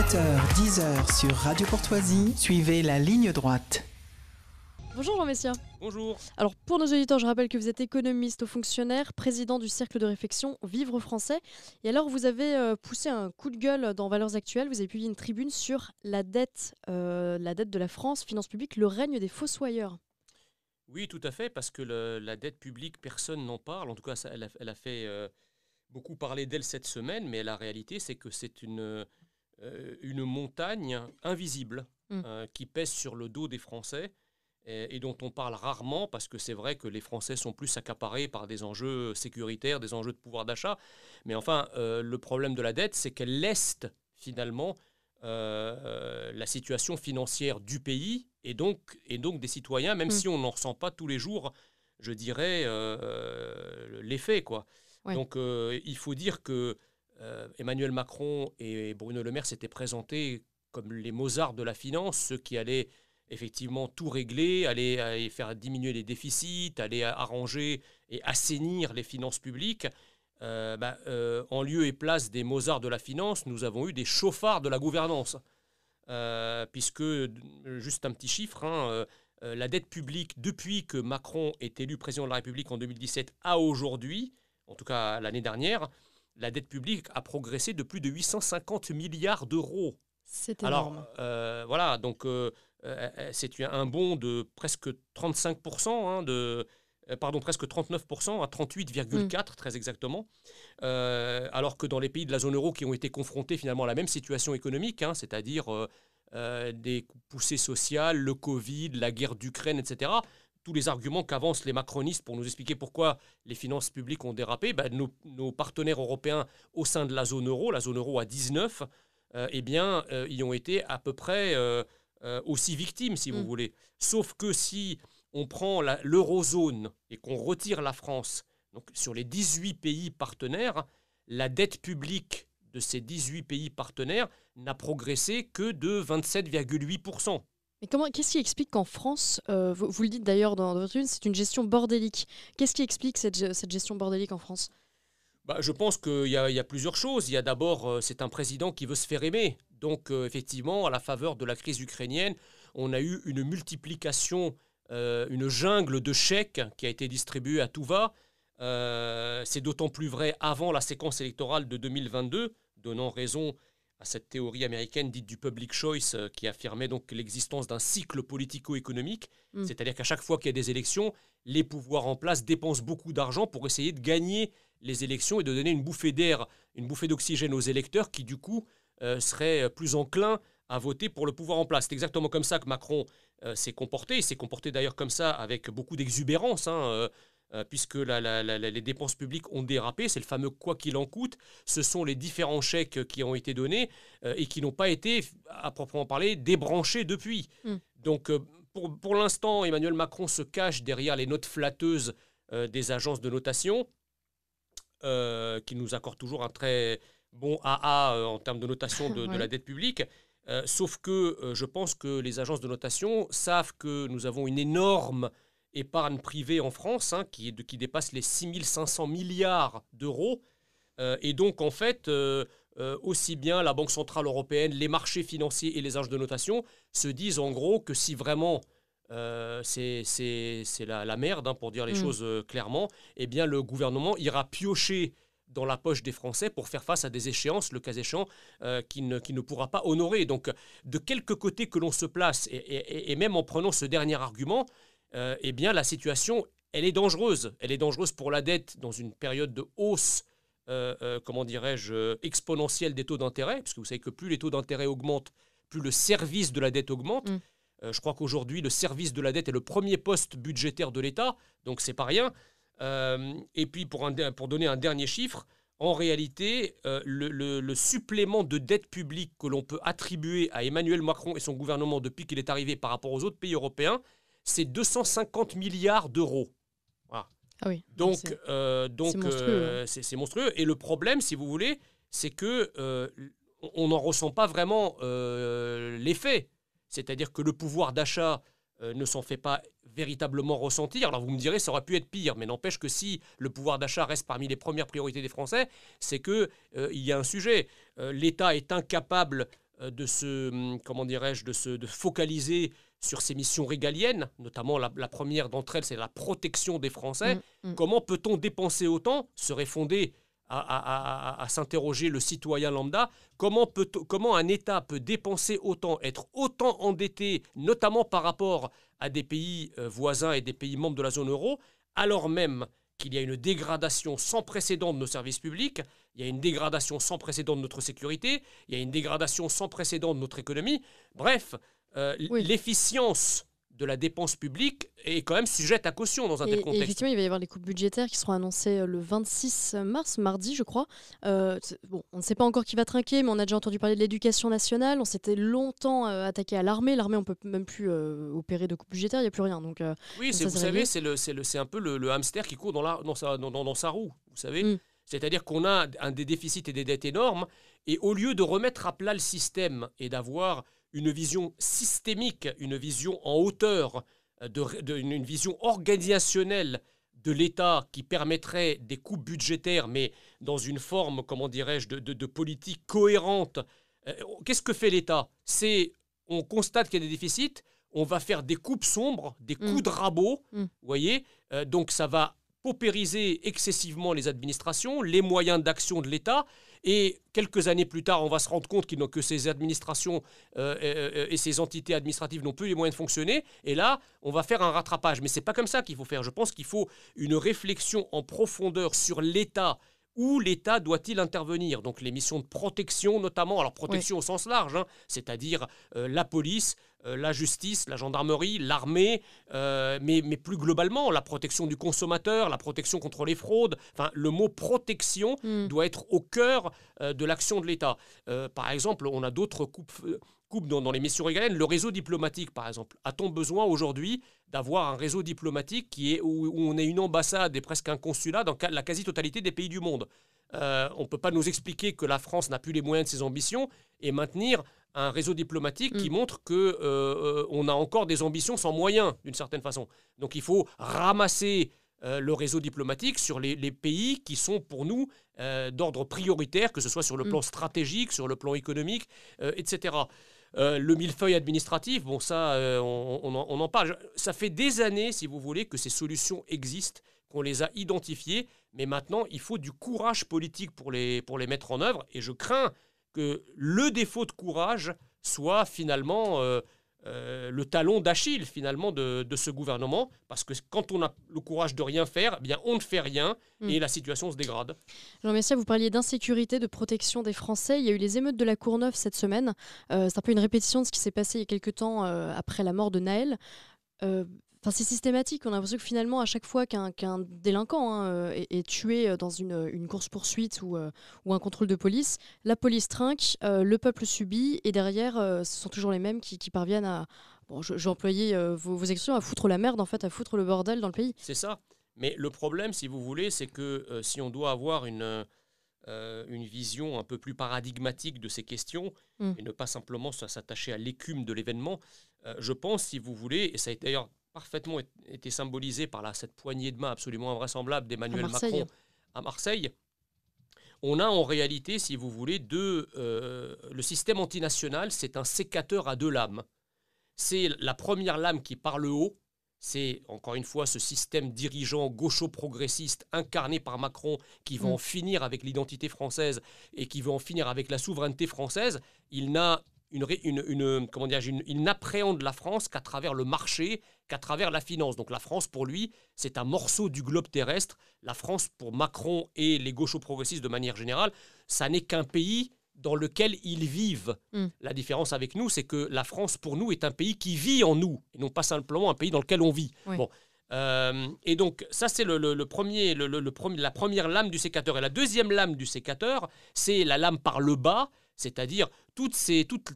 7h, 10h sur Radio Courtoisie, suivez la ligne droite. Bonjour Jean Messia. Bonjour. Alors pour nos auditeurs, je rappelle que vous êtes économiste au fonctionnaire, président du cercle de réflexion Vivre français. Et alors vous avez euh, poussé un coup de gueule dans Valeurs Actuelles, vous avez publié une tribune sur la dette, euh, la dette de la France, finances publiques, le règne des fossoyeurs. Oui, tout à fait, parce que la dette publique, personne n'en parle. En tout cas, elle, a, fait euh, beaucoup parler d'elle cette semaine, mais la réalité, c'est que c'est une euh, une montagne invisible mm. euh, qui pèse sur le dos des Français et, dont on parle rarement parce que c'est vrai que les Français sont plus accaparés par des enjeux sécuritaires, des enjeux de pouvoir d'achat. Mais enfin, euh, le problème de la dette, c'est qu'elle leste finalement la situation financière du pays et donc, et donc des citoyens, même mm. si on n'en ressent pas tous les jours, je dirais, l'effet. quoi. Donc il faut dire que euh, Emmanuel Macron et Bruno Le Maire s'étaient présentés comme les Mozart de la finance, ceux qui allaient effectivement tout régler, aller, faire diminuer les déficits, aller arranger et assainir les finances publiques. Euh, bah, euh, en lieu et place des Mozart de la finance, nous avons eu des chauffards de la gouvernance. puisque, juste un petit chiffre, hein, la dette publique, depuis que Macron est élu président de la République en 2017 à aujourd'hui, en tout cas l'année dernière, la dette publique a progressé de plus de 850 milliards d'euros. C'est énorme. Alors, euh, voilà, donc euh, euh, c'est un bond de presque 35%, hein, pardon, presque 39%, à 38,4% mm. très exactement, alors que dans les pays de la zone euro qui ont été confrontés finalement à la même situation économique, hein, c'est-à-dire des poussées sociales, le Covid, la guerre d'Ukraine, etc., tous les arguments qu'avancent les macronistes pour nous expliquer pourquoi les finances publiques ont dérapé, ben, nos, partenaires européens au sein de la zone euro, la zone euro à 19, euh, eh bien, ils euh, ont été à peu près euh, aussi victimes, si vous mm. voulez. Sauf que si on prend l'eurozone et qu'on retire la France, donc sur les 18 pays partenaires, la dette publique de ces 18 pays partenaires n'a progressé que de 27,8%. Mais comment, qu'est-ce qui explique qu'en France, euh, vous, le dites d'ailleurs dans, votre une, c'est une gestion bordélique. Qu'est-ce qui explique cette, gestion bordélique en France bah, Je pense qu'il y, y, a plusieurs choses. Il y a d'abord, euh, c'est un président qui veut se faire aimer. Donc euh, effectivement, à la faveur de la crise ukrainienne, on a eu une multiplication, une jungle de chèques qui a été distribuée à tout va. c'est d'autant plus vrai avant la séquence électorale de 2022, donnant raison à cette théorie américaine dite du public choice euh, qui affirmait donc l'existence d'un cycle politico-économique, mm. c'est-à-dire qu'à chaque fois qu'il y a des élections, les pouvoirs en place dépensent beaucoup d'argent pour essayer de gagner les élections et de donner une bouffée d'air, une bouffée d'oxygène aux électeurs qui du coup euh, seraient euh, plus enclins à voter pour le pouvoir en place. C'est exactement comme ça que Macron s'est comporté, il s'est comporté d'ailleurs comme ça avec beaucoup d'exubérance. Hein, euh, puisque les dépenses publiques ont dérapé. C'est le fameux quoi qu'il en coûte. Ce sont les différents chèques qui ont été donnés euh, et qui n'ont pas été, à proprement parler, débranchés depuis. Hmm. Donc, euh, pour, l'instant, Emmanuel Macron se cache derrière les notes flatteuses des agences de notation, qui nous accordent toujours un très bon AA en termes de notation de, la dette publique. sauf que je pense que les agences de notation savent que nous avons une énorme épargne privée en France, hein, qui, qui dépasse les 6500 milliards d'euros. Euh, et donc, en fait, euh, euh, aussi bien la Banque Centrale Européenne, les marchés financiers et les âges de notation se disent en gros que si vraiment c'est la, la, merde, hein, pour dire les mm. choses clairement, eh bien, le gouvernement ira piocher dans la poche des Français pour faire face à des échéances, le cas échéant, qui, ne, qui ne pourra pas honorer. Donc, de quelque côté que l'on se place, et, même en prenant ce dernier argument, euh, eh bien la situation, elle est dangereuse. Elle est dangereuse pour la dette dans une période de hausse, euh, euh, comment dirais-je, exponentielle des taux d'intérêt, puisque vous savez que plus les taux d'intérêt augmentent, plus le service de la dette augmente. Mm. je crois qu'aujourd'hui, le service de la dette est le premier poste budgétaire de l'État, donc c'est pas rien. et puis pour, donner un dernier chiffre, en réalité, le, le, supplément de dette publique que l'on peut attribuer à Emmanuel Macron et son gouvernement depuis qu'il est arrivé par rapport aux autres pays européens, c'est 250 milliards d'euros. Ah oui. Ah, donc, c'est euh, donc, monstrueux. Euh, hein. C'est, monstrueux. Et le problème, si vous voulez, c'est que euh, on n'en ressent pas vraiment l'effet. C'est-à-dire que le pouvoir d'achat ne s'en fait pas véritablement ressentir. Alors vous me direz, ça aurait pu être pire, mais n'empêche que si le pouvoir d'achat reste parmi les premières priorités des Français, c'est que il y a un sujet. L'État est incapable de se, hum, comment dirais-je, de se de focaliser sur ces missions régaliennes, notamment la, première d'entre elles, c'est la protection des Français. Mm, mm. Comment peut-on dépenser autant serait fondé à, s'interroger le citoyen lambda. Comment, peut comment un État peut dépenser autant, être autant endetté, notamment par rapport à des pays euh, voisins et des pays membres de la zone euro, alors même qu'il y a une dégradation sans précédent de nos services publics, il y a une dégradation sans précédent de notre sécurité, il y a une dégradation sans précédent de notre économie. Bref, euh, l'efficience de la dépense publique est quand même sujette à caution dans un tel contexte. Et effectivement, il va y avoir les coupes budgétaires qui seront annoncées euh, le 26 euh, mars, mardi, je crois. bon, on ne sait pas encore qui va trinquer, mais on a déjà entendu parler de l'éducation nationale. On s'était longtemps attaqué à l'armée. L'armée, on ne peut même plus opérer de coupes budgétaires. Il n'y a plus rien. Donc, oui, vous savez, c'est un peu le, hamster qui court dans, la, dans, sa, dans, sa roue. Vous savez. Mm. C'est-à-dire qu'on a un des déficits et des dettes énormes, et au lieu de remettre à plat le système et d'avoir une vision systémique, une vision en hauteur, euh, de, une, vision organisationnelle de l'État qui permettrait des coupes budgétaires, mais dans une forme, comment dirais-je, de, politique cohérente. Euh, oh, qu'est-ce que fait l'État C'est, on constate qu'il y a des déficits, on va faire des coupes sombres, des coups mm. de rabot, mm. vous voyez euh, Donc ça va paupériser excessivement les administrations, les moyens d'action de l'État, et quelques années plus tard, on va se rendre compte que ces administrations et, euh, euh, euh, et ces entités administratives n'ont plus les moyens de fonctionner. Et là, on va faire un rattrapage. Mais ce n'est pas comme ça qu'il faut faire. Je pense qu'il faut une réflexion en profondeur sur l'État où l'État doit-il intervenir Donc les missions de protection notamment, alors protection au sens large, hein, c'est-à-dire euh, la police, euh, la justice, la gendarmerie, l'armée, euh, mais, plus globalement la protection du consommateur, la protection contre les fraudes. Enfin, le mot protection hmm. doit être au cœur de l'action de l'État. par exemple, on a d'autres coupes coupe dans, les missions régaliennes, le réseau diplomatique, par exemple. A-t-on besoin aujourd'hui d'avoir un réseau diplomatique qui est, où, on est une ambassade et presque un consulat dans la quasi-totalité des pays du monde euh, On ne peut pas nous expliquer que la France n'a plus les moyens de ses ambitions et maintenir un réseau diplomatique qui mm. montre que euh, euh, on a encore des ambitions sans moyens, d'une certaine façon. Donc il faut ramasser le réseau diplomatique sur les, pays qui sont pour nous d'ordre prioritaire, que ce soit sur le mm. plan stratégique, sur le plan économique, etc. Euh, le millefeuille administratif, bon, ça, euh, on, en, parle. Ça fait des années, si vous voulez, que ces solutions existent, qu'on les a identifiées, mais maintenant, il faut du courage politique pour les, pour les mettre en œuvre. Et je crains que le défaut de courage soit finalement. Euh, euh, le talon d'Achille finalement de, ce gouvernement, parce que quand on a le courage de rien faire, eh bien on ne fait rien mm. et la situation se dégrade. Jean Messia, vous parliez d'insécurité, de protection des Français. Il y a eu les émeutes de la Courneuve cette semaine. Euh, c'est un peu une répétition de ce qui s'est passé il y a quelques temps euh, après la mort de Naël c'est systématique. On a l'impression que finalement, à chaque fois qu'un délinquant hein, euh, est, tué euh, dans euh, une, course-poursuite ou, ou, un contrôle de police, la police trinque, le peuple subit, et derrière, ce sont toujours les mêmes qui, parviennent à. Bon, j'ai employé vos, vos, expressions, à foutre la merde, en fait, à foutre le bordel dans le pays. C'est ça. Mais le problème, si vous voulez, c'est que si on doit avoir une. une vision un peu plus paradigmatique de ces questions mmh. et ne pas simplement s'attacher à l'écume de l'événement. je pense, si vous voulez, et ça a d'ailleurs parfaitement été symbolisé par cette poignée de main absolument invraisemblable d'Emmanuel Macron à Marseille, on a en réalité, si vous voulez, deux, euh, le système antinational, c'est un sécateur à deux lames. C'est la première lame qui part le haut, c'est encore une fois ce système dirigeant gaucho-progressiste incarné par Macron qui va mm. en finir avec l'identité française et qui va en finir avec la souveraineté française. Il n'a une, une, une, comment dire, une, il n'appréhende la France qu'à travers le marché, qu'à travers la finance. Donc la France, pour lui, c'est un morceau du globe terrestre. La France, pour Macron et les gauchos-progressistes de manière générale, ça n'est qu'un pays dans lequel ils vivent. Hmm. La différence avec nous, c'est que la France, pour nous, est un pays qui vit en nous, et non pas simplement un pays dans lequel on vit. Bon. Euh, et donc, ça, c'est le, le, le, premier, la première lame du sécateur. Et la deuxième lame du sécateur, c'est la lame par le bas, c'est-à-dire toute,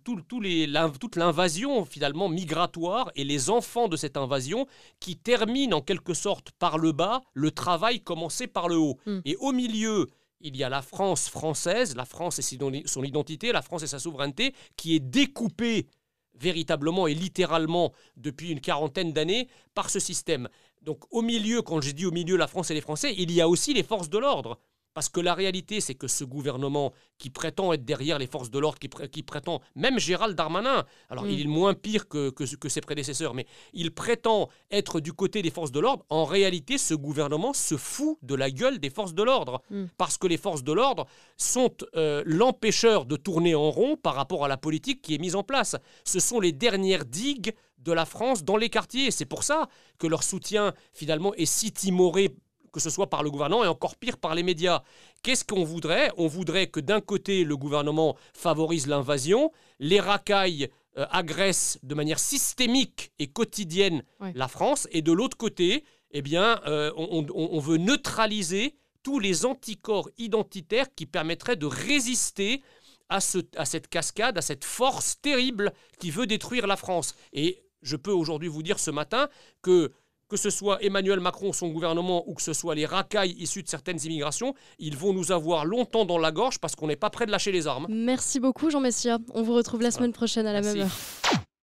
toute l'invasion finalement migratoire et les enfants de cette invasion qui terminent en quelque sorte par le bas le travail commencé par le haut. Hmm. Et au milieu, il y a la France française, la France et son identité, la France et sa souveraineté, qui est découpée véritablement et littéralement depuis une quarantaine d'années par ce système. Donc au milieu, quand j'ai dit au milieu la France et les Français, il y a aussi les forces de l'ordre. Parce que la réalité, c'est que ce gouvernement qui prétend être derrière les forces de l'ordre, qui, prétend, même Gérald Darmanin, alors il mm. est moins pire que, ses prédécesseurs, mais il prétend être du côté des forces de l'ordre, en réalité, ce gouvernement se fout de la gueule des forces de l'ordre. Mm. Parce que les forces de l'ordre sont euh, l'empêcheur de tourner en rond par rapport à la politique qui est mise en place. Ce sont les dernières digues de la France dans les quartiers. C'est pour ça que leur soutien, finalement, est si timoré que ce soit par le gouvernement et encore pire par les médias. Qu'est-ce qu'on voudrait On voudrait que d'un côté, le gouvernement favorise l'invasion, les racailles euh, agressent de manière systémique et quotidienne la France, et de l'autre côté, eh bien, euh, on, veut neutraliser tous les anticorps identitaires qui permettraient de résister à cette cascade, à cette force terrible qui veut détruire la France. Et je peux aujourd'hui vous dire ce matin que que ce soit Emmanuel Macron, son gouvernement, ou que ce soit les racailles issues de certaines immigrations, ils vont nous avoir longtemps dans la gorge parce qu'on n'est pas prêt de lâcher les armes. Merci beaucoup Jean Messia. On vous retrouve la semaine prochaine à la même heure.